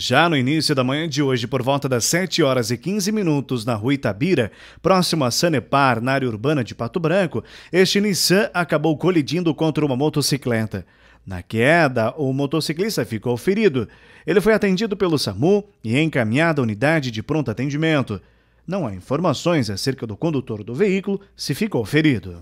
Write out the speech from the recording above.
Já no início da manhã de hoje, por volta das 7 horas e 15 minutos, na rua Itabira, próximo a Sanepar, na área urbana de Pato Branco, este Nissan acabou colidindo contra uma motocicleta. Na queda, o motociclista ficou ferido. Ele foi atendido pelo SAMU e encaminhado à unidade de pronto atendimento. Não há informações acerca do condutor do veículo se ficou ferido.